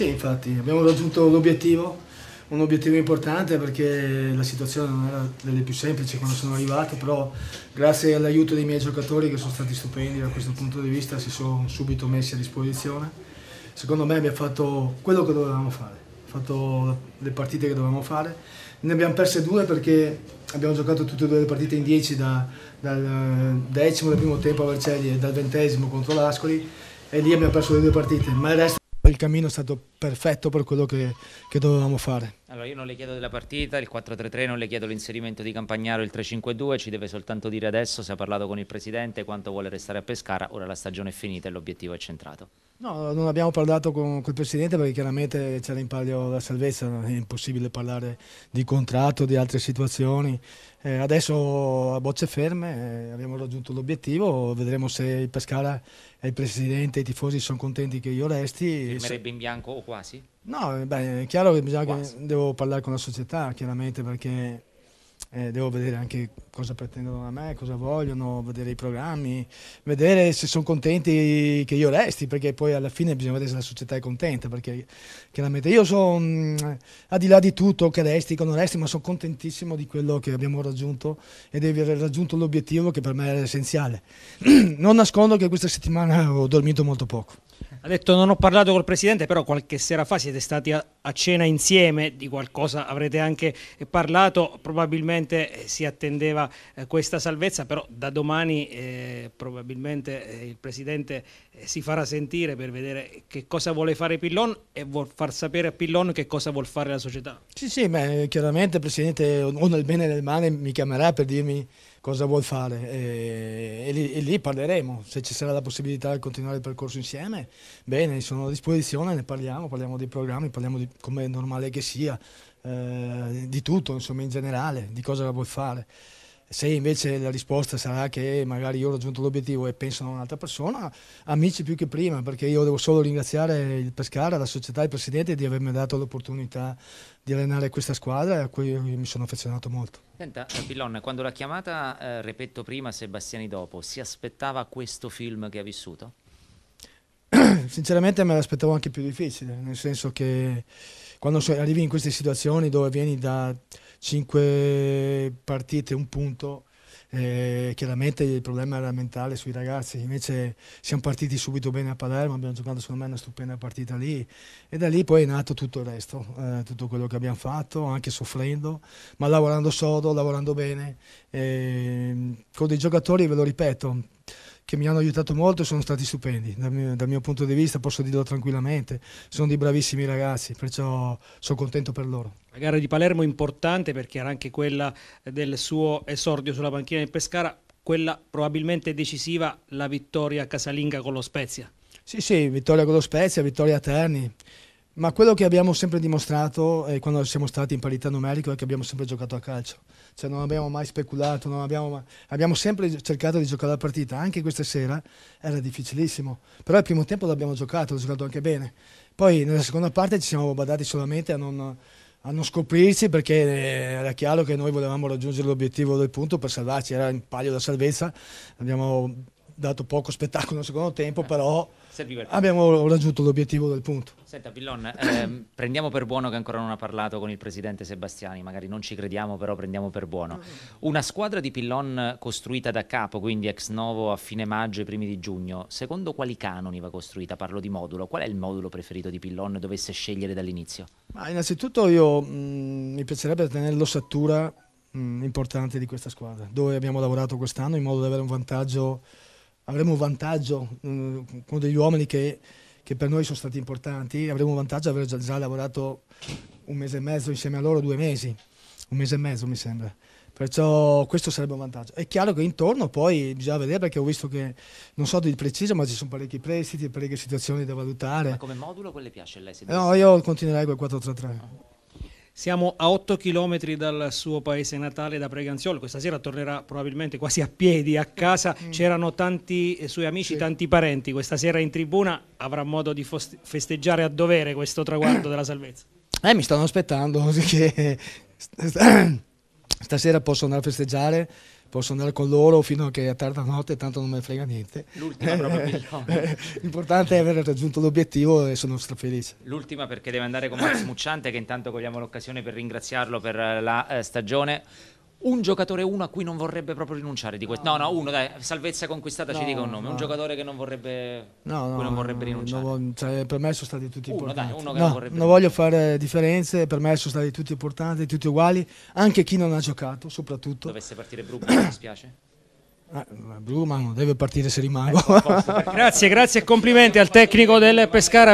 Sì, infatti, abbiamo raggiunto l'obiettivo, un obiettivo importante perché la situazione non era delle più semplici quando sono arrivato, però grazie all'aiuto dei miei giocatori che sono stati stupendi da questo punto di vista si sono subito messi a disposizione. Secondo me abbiamo fatto quello che dovevamo fare, fatto le partite che dovevamo fare. Ne abbiamo perse due perché abbiamo giocato tutte e due le partite in dieci da, dal eh, decimo del primo tempo a Vercelli e dal ventesimo contro l'Ascoli e lì abbiamo perso le due partite, ma il resto il cammino è stato perfetto per quello che, che, dovevamo fare. Allora io non le chiedo della partita, il 4-3-3, non le chiedo l'inserimento di Campagnaro, il 3-5-2, ci deve soltanto dire adesso se ha parlato con il Presidente quanto vuole restare a Pescara, ora la stagione è finita e l'obiettivo è centrato. No, non abbiamo parlato con, con il Presidente perché chiaramente c'era in palio la salvezza, è impossibile parlare di contratto, di altre situazioni. Eh, adesso a bocce ferme eh, abbiamo raggiunto l'obiettivo, vedremo se il Pescara e il Presidente e i tifosi sono contenti che io resti. Firmerebbe in bianco o Quasi? No, beh, è chiaro che bisogna che devo parlare con la società, chiaramente, perché eh, devo vedere anche cosa pretendono da me, cosa vogliono, vedere i programmi, vedere se sono contenti che io resti, perché poi alla fine bisogna vedere se la società è contenta, perché chiaramente io sono, al di là di tutto, che resti, che non resti, ma sono contentissimo di quello che abbiamo raggiunto e di aver raggiunto l'obiettivo che per me era essenziale. non nascondo che questa settimana ho dormito molto poco. Ha detto non ho parlato col Presidente, però qualche sera fa siete stati a, a cena insieme, di qualcosa avrete anche parlato, probabilmente eh, si attendeva eh, questa salvezza, però da domani eh, probabilmente eh, il Presidente eh, si farà sentire per vedere che cosa vuole fare Pillon e vuol far sapere a Pillon che cosa vuol fare la società. Sì, sì, ma eh, chiaramente il Presidente o nel bene o nel male mi chiamerà per dirmi cosa vuol fare e, e, lì, e, lì, parleremo, se ci sarà la possibilità di continuare il percorso insieme, bene, sono a disposizione, ne parliamo, parliamo dei programmi, parliamo di come è normale che sia, eh, di tutto insomma in generale, di cosa vuol fare. Se invece la risposta sarà che magari io ho raggiunto l'obiettivo e penso a un'altra persona, amici più che prima, perché io devo solo ringraziare il Pescara, la società, il presidente di avermi dato l'opportunità di allenare questa squadra a cui mi sono affezionato molto. Senta, eh, Pillon, quando l'ha chiamata, eh, ripeto prima, Sebastiani dopo, si aspettava questo film che ha vissuto? Sinceramente me l'aspettavo anche più difficile, nel senso che quando arrivi in queste situazioni dove vieni da 5 partite, un punto. Eh, chiaramente il problema era mentale sui ragazzi, invece siamo partiti subito bene a Palermo, abbiamo giocato secondo me una stupenda partita lì e da lì poi è nato tutto il resto, eh, tutto quello che abbiamo fatto, anche soffrendo, ma lavorando sodo, lavorando bene, eh, con dei giocatori, ve lo ripeto che mi hanno aiutato molto e sono stati stupendi dal mio, dal mio punto di vista, posso dirlo tranquillamente, sono dei bravissimi ragazzi, perciò sono contento per loro. La gara di Palermo è importante perché era anche quella del suo esordio sulla panchina del Pescara, quella probabilmente decisiva, la vittoria casalinga con lo Spezia. Sì, sì, vittoria con lo Spezia, vittoria a Terni ma quello che abbiamo sempre dimostrato eh, quando siamo stati in parità numerica è che abbiamo sempre giocato a calcio, cioè non abbiamo mai speculato, abbiamo, mai... abbiamo, sempre cercato di giocare la partita, anche questa sera era difficilissimo, però il primo tempo l'abbiamo giocato, l'ho giocato anche bene, poi nella seconda parte ci siamo badati solamente a non, a non scoprirci perché eh, era chiaro che noi volevamo raggiungere l'obiettivo del punto per salvarci, era in palio la salvezza, abbiamo dato poco spettacolo nel secondo tempo, però eh, abbiamo raggiunto l'obiettivo del punto. Senta Pillon, ehm, prendiamo per buono che ancora non ha parlato con il presidente Sebastiani, magari non ci crediamo, però prendiamo per buono. Una squadra di Pillon costruita da capo, quindi ex novo a fine maggio e primi di giugno, secondo quali canoni va costruita? Parlo di modulo, qual è il modulo preferito di Pillon dovesse scegliere dall'inizio? Ma innanzitutto io mh, mm, mi piacerebbe tenere l'ossatura mm, importante di questa squadra, dove abbiamo lavorato quest'anno in modo da avere un vantaggio avremo un vantaggio eh, con degli uomini che, che, per noi sono stati importanti, avremo un vantaggio aver già, già, lavorato un mese e mezzo insieme a loro, due mesi, un mese e mezzo mi sembra. Perciò questo sarebbe un vantaggio. È chiaro che intorno poi bisogna vedere perché ho visto che, non so di preciso, ma ci sono parecchi prestiti, parecchie situazioni da valutare. Ma come modulo quelle piace lei? No, io continuerei col 4-3-3. Siamo a 8 km dal suo paese natale, da Preganziolo. Questa sera tornerà probabilmente quasi a piedi a casa. Mm. C'erano tanti eh, suoi amici, sì. tanti parenti. Questa sera in tribuna avrà modo di festeggiare a dovere questo traguardo della salvezza. Eh, mi stanno aspettando, che stasera posso andare a festeggiare posso andare con loro fino anche a tarda notte, tanto non me frega niente. L'ultima eh, eh, L'importante è aver raggiunto l'obiettivo e sono strafelice. L'ultima perché deve andare con Max Mucciante che intanto cogliamo l'occasione per ringraziarlo per la eh, stagione un giocatore uno a cui non vorrebbe proprio rinunciare di questo. No, no, uno, dai, salvezza conquistata, no, ci dica un nome. No. Un giocatore che non vorrebbe, no, no, non vorrebbe rinunciare. No, cioè, per me sono stati tutti uno, importanti. Dai, uno non, non voglio fare differenze, per me sono stati tutti importanti, tutti uguali, anche chi non ha giocato, soprattutto. Dovesse partire Brugman, mi dispiace. Eh, non deve partire se rimango. Eh, grazie, grazie e complimenti al tecnico del Pescara.